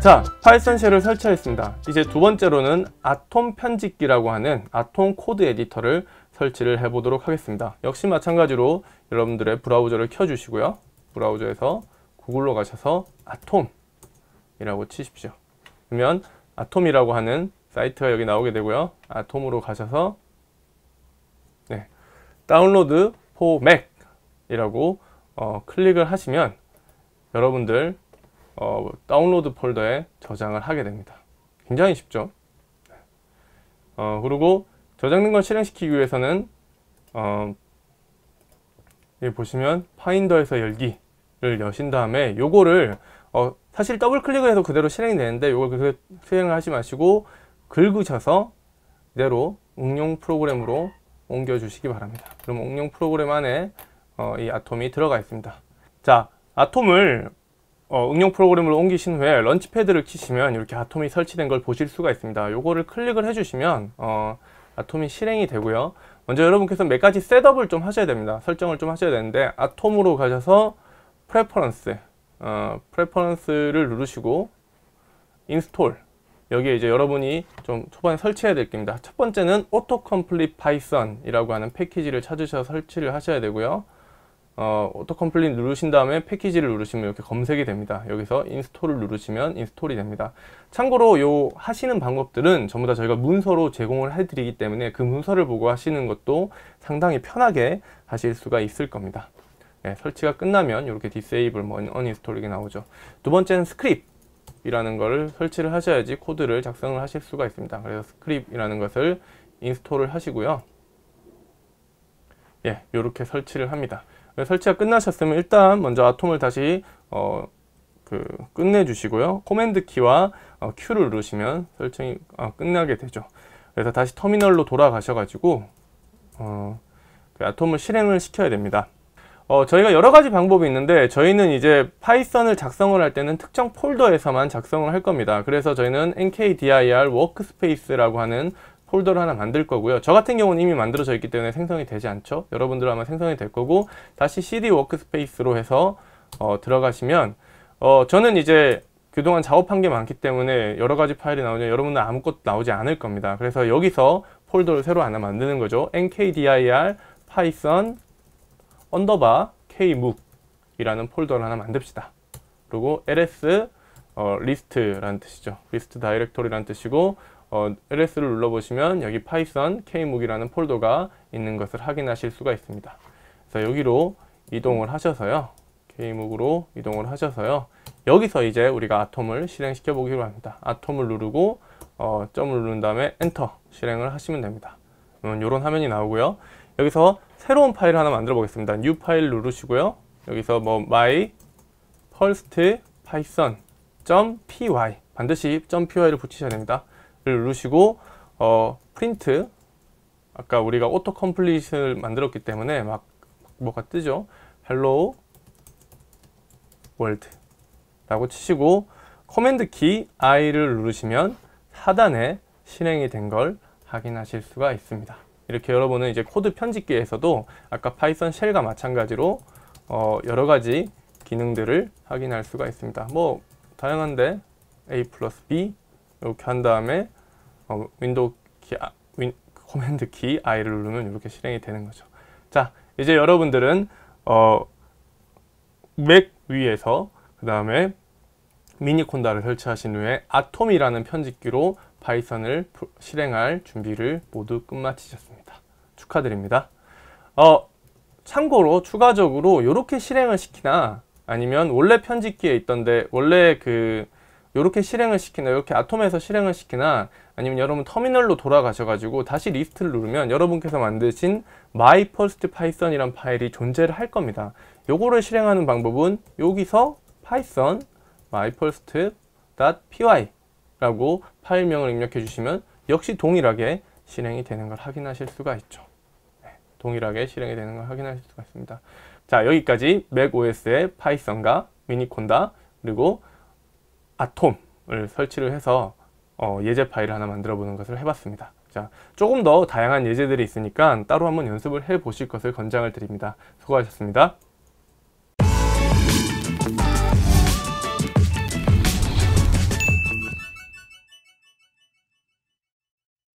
자, 파이썬 쉘을 설치했습니다 이제 두 번째로는 아톰 편집기라고 하는 아톰 코드 에디터를 설치를 해보도록 하겠습니다. 역시 마찬가지로 여러분들의 브라우저를 켜주시고요. 브라우저에서 구글로 가셔서 아톰이라고 치십시오. 그러면 아톰이라고 하는 사이트가 여기 나오게 되고요. 아톰으로 가셔서 네, 다운로드 포 맥이라고 어, 클릭을 하시면 여러분들 어, 다운로드 폴더에 저장을 하게 됩니다 굉장히 쉽죠 어, 그리고 저장된 걸 실행시키기 위해서는 어, 여기 보시면 파인더에서 열기를 여신 다음에 요거를 어, 사실 더블 클릭을 해서 그대로 실행이 되는데 요걸 그렇게 실행을 하지 마시고 긁으셔서 그대로 응용 프로그램으로 옮겨 주시기 바랍니다 그럼 응용 프로그램 안에 어, 이 아톰이 들어가 있습니다 자 아톰을 어, 응용 프로그램을 옮기신 후에 런치패드를 키시면 이렇게 아톰이 설치된 걸 보실 수가 있습니다. 요거를 클릭을 해주시면 어, 아톰이 실행이 되고요. 먼저 여러분께서 몇 가지 셋업을 좀 하셔야 됩니다. 설정을 좀 하셔야 되는데 아톰으로 가셔서 프레퍼런스 어, 프레퍼런스를 누르시고 인스톨 여기에 이제 여러분이 좀 초반에 설치해야 될 겁니다. 첫 번째는 autocomplete python이라고 하는 패키지를 찾으셔서 설치를 하셔야 되고요. 어, 오토 컴플릿 누르신 다음에 패키지를 누르시면 이렇게 검색이 됩니다. 여기서 인스톨을 누르시면 인스톨이 됩니다. 참고로 요 하시는 방법들은 전부 다 저희가 문서로 제공을 해드리기 때문에 그 문서를 보고 하시는 것도 상당히 편하게 하실 수가 있을 겁니다. 네, 설치가 끝나면 이렇게 디세이블 뭐, 언인스톨이 나오죠. 두 번째는 스크립. 이라는 걸 설치를 하셔야지 코드를 작성을 하실 수가 있습니다. 그래서 스크립이라는 것을 인스톨을 하시고요. 예, 이렇게 설치를 합니다. 설치가 끝나셨으면 일단 먼저 아톰을 다시 어, 그 끝내주시고요. 코맨드 키와 어, Q를 누르시면 설정이 아, 끝나게 되죠. 그래서 다시 터미널로 돌아가셔가지고 어, 그 아톰을 실행을 시켜야 됩니다. 어, 저희가 여러 가지 방법이 있는데 저희는 이제 파이썬을 작성을 할 때는 특정 폴더에서만 작성을 할 겁니다. 그래서 저희는 nkdir workspace라고 하는 폴더를 하나 만들 거고요. 저 같은 경우는 이미 만들어져 있기 때문에 생성이 되지 않죠. 여러분들 아마 생성이 될 거고 다시 CD 워크스페이스로 해서 어, 들어가시면 어, 저는 이제 그동안 작업한 게 많기 때문에 여러 가지 파일이 나오냐 여러분들 아무것도 나오지 않을 겁니다. 그래서 여기서 폴더를 새로 하나 만드는 거죠. nkdir python n d b 더 r kmook이라는 폴더를 하나 만듭시다. 그리고 ls 어, 리스트라는 뜻이죠. 리스트 다이렉토리라는 뜻이고 어, ls를 눌러보시면 여기 파이썬 kmook이라는 폴더가 있는 것을 확인하실 수가 있습니다. 그래서 여기로 이동을 하셔서요. k m 으로 이동을 하셔서요. 여기서 이제 우리가 아톰을 실행시켜 보기로 합니다. 아톰을 누르고 어, 점을 누른 다음에 엔터 실행을 하시면 됩니다. 이런 화면이 나오고요. 여기서 새로운 파일 하나 만들어 보겠습니다. n 파일 누르시고요. 여기서 뭐 my first python.py 반드시 .py를 붙이셔야 됩니다. 를 누르시고 어, 프린트 아까 우리가 오토 컴플릿을 만들었기 때문에 막 뭐가 뜨죠 헬로우 월드 라고 치시고 커맨드 키 I를 누르시면 하단에 실행이 된 걸 확인하실 수가 있습니다 이렇게 여러분은 이제 코드 편집기에서도 아까 파이썬 쉘과 마찬가지로 어, 여러 가지 기능들을 확인할 수가 있습니다 뭐 다양한데 A 플러스 B 이렇게 한 다음에 어, 윈도우 키, 아, 윈, 커맨드 키 I를 누르면 이렇게 실행이 되는 거죠. 자, 이제 여러분들은 어, 맥 위에서 그 다음에 미니콘다를 설치하신 후에 아톰이라는 편집기로 파이썬을 실행할 준비를 모두 끝마치셨습니다. 축하드립니다. 어, 참고로 추가적으로 이렇게 실행을 시키나 아니면 원래 편집기에 있던데 원래 그 이렇게 실행을 시키나 이렇게 아톰에서 실행을 시키나 아니면 여러분 터미널로 돌아가셔가지고 다시 리스트를 누르면 여러분께서 만드신 my first python이란 파일이 존재를 할 겁니다. 요거를 실행하는 방법은 여기서 python my first py 라고 파일명을 입력해 주시면 역시 동일하게 실행이 되는 걸 확인하실 수가 있죠. 네, 동일하게 실행이 되는 걸 확인하실 수가 있습니다. 자 여기까지 맥OS의 파이썬과 미니콘다 그리고 아톰을 설치를 해서 어, 예제 파일을 하나 만들어 보는 것을 해봤습니다. 자, 조금 더 다양한 예제들이 있으니까 따로 한번 연습을 해보실 것을 권장을 드립니다. 수고하셨습니다.